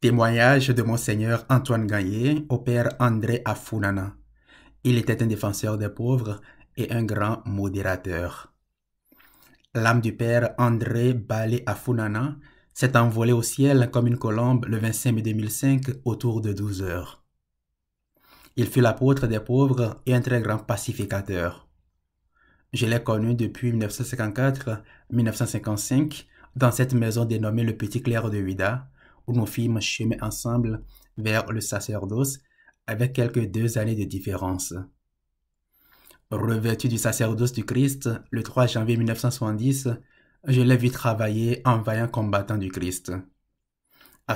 Témoignage de Monseigneur Antoine Gagné au Père André Afunana. Il était un défenseur des pauvres et un grand modérateur. L'âme du Père André Balé Afunana s'est envolée au ciel comme une colombe le 25 mai 2005 autour de 12 heures. Il fut l'apôtre des pauvres et un très grand pacificateur. Je l'ai connu depuis 1954-1955 dans cette maison dénommée le Petit Clair de Huida, où nous fîmes chemin ensemble vers le sacerdoce avec quelques deux années de différence. Revêtu du sacerdoce du Christ, le 3 janvier 1970, je l'ai vu travailler en vaillant combattant du Christ. À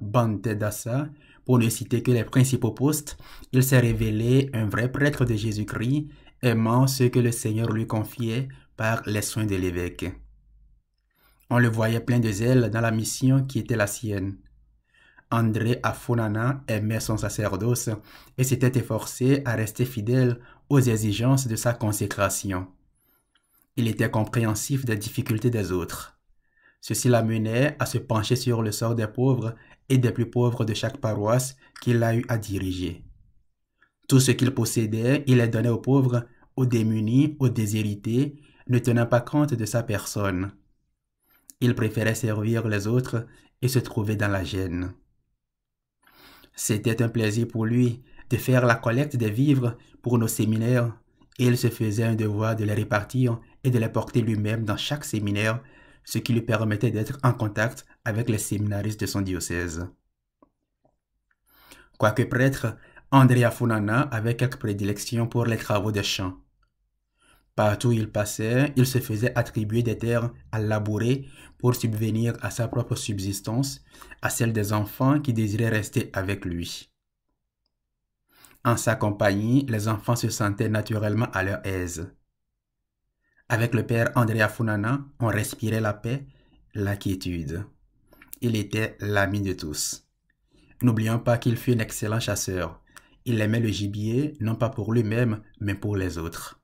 Bante Dassa, pour ne citer que les principaux postes, il s'est révélé un vrai prêtre de Jésus-Christ, aimant ce que le Seigneur lui confiait par les soins de l'évêque. On le voyait plein de zèle dans la mission qui était la sienne. André Afonana aimait son sacerdoce et s'était efforcé à rester fidèle aux exigences de sa consécration. Il était compréhensif des difficultés des autres. Ceci l'amenait à se pencher sur le sort des pauvres et des plus pauvres de chaque paroisse qu'il a eu à diriger. Tout ce qu'il possédait, il les donnait aux pauvres, aux démunis, aux déshérités, ne tenant pas compte de sa personne. Il préférait servir les autres et se trouver dans la gêne. C'était un plaisir pour lui de faire la collecte des vivres pour nos séminaires et il se faisait un devoir de les répartir et de les porter lui-même dans chaque séminaire, ce qui lui permettait d'être en contact avec les séminaristes de son diocèse. Quoique prêtre, Andrea Funana avait quelques prédilections pour les travaux de chant. Partout où il passait, il se faisait attribuer des terres à labourer pour subvenir à sa propre subsistance, à celle des enfants qui désiraient rester avec lui. En sa compagnie, les enfants se sentaient naturellement à leur aise. Avec le père Andrea Funana, on respirait la paix, la quiétude. Il était l'ami de tous. N'oublions pas qu'il fut un excellent chasseur. Il aimait le gibier, non pas pour lui-même, mais pour les autres.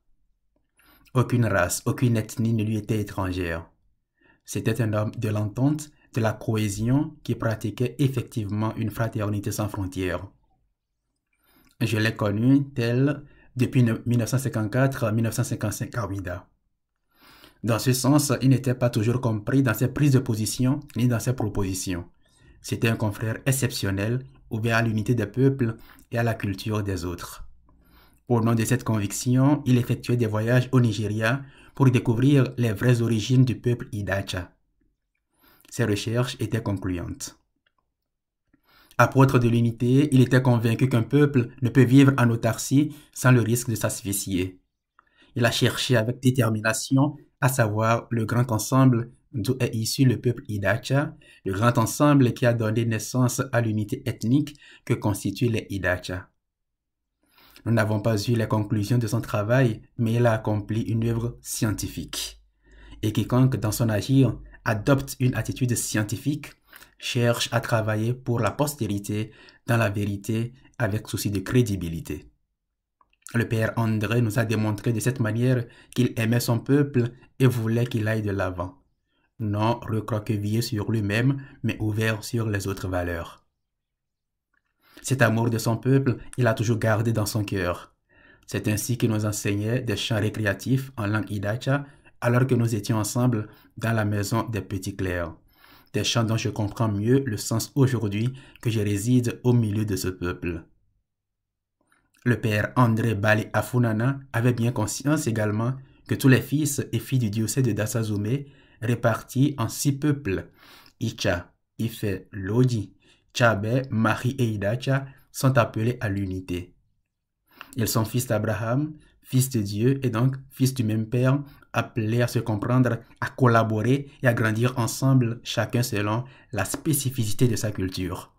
Aucune race, aucune ethnie ne lui était étrangère. C'était un homme de l'entente, de la cohésion qui pratiquait effectivement une fraternité sans frontières. Je l'ai connu tel depuis 1954 1955 à Ouida. Dans ce sens, il n'était pas toujours compris dans ses prises de position ni dans ses propositions. C'était un confrère exceptionnel, ouvert à l'unité des peuples et à la culture des autres. Au nom de cette conviction, il effectuait des voyages au Nigeria pour découvrir les vraies origines du peuple Idacha. Ses recherches étaient concluantes. Apôtre de l'unité, il était convaincu qu'un peuple ne peut vivre en autarcie sans le risque de s'asphyxier. Il a cherché avec détermination à savoir le grand ensemble d'où est issu le peuple Idacha, le grand ensemble qui a donné naissance à l'unité ethnique que constituent les Idacha. Nous n'avons pas vu les conclusions de son travail, mais il a accompli une œuvre scientifique. Et quiconque, dans son agir, adopte une attitude scientifique, cherche à travailler pour la postérité dans la vérité avec souci de crédibilité. Le père André nous a démontré de cette manière qu'il aimait son peuple et voulait qu'il aille de l'avant, non recroquevillé sur lui-même, mais ouvert sur les autres valeurs. Cet amour de son peuple, il l'a toujours gardé dans son cœur. C'est ainsi qu'il nous enseignait des chants récréatifs en langue idacha alors que nous étions ensemble dans la maison des petits clercs. Des chants dont je comprends mieux le sens aujourd'hui que je réside au milieu de ce peuple. Le père André Bali Afunana avait bien conscience également que tous les fils et filles du diocèse de Dassazoumé, répartis en six peuples, Icha, Ife, Lodi, Tchabé, Marie et Idacha sont appelés à l'unité. Ils sont fils d'Abraham, fils de Dieu et donc fils du même Père, appelés à se comprendre, à collaborer et à grandir ensemble, chacun selon la spécificité de sa culture.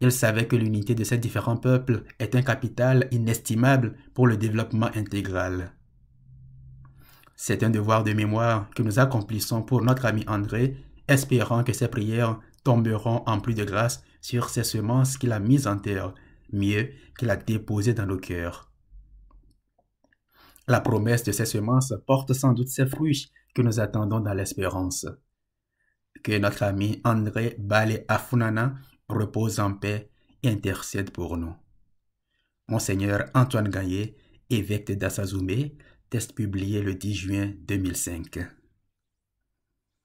Ils savaient que l'unité de ces différents peuples est un capital inestimable pour le développement intégral. C'est un devoir de mémoire que nous accomplissons pour notre ami André, espérant que ses prières tomberont en plus de grâce sur ces semences qu'il a mises en terre, mieux qu'il a déposées dans nos cœurs. La promesse de ces semences porte sans doute ses fruits que nous attendons dans l'espérance. Que notre ami André Balé Afunana repose en paix et intercède pour nous. Monseigneur Antoine Gagné, évêque d'Assazoumé, test publié le 10 juin 2005.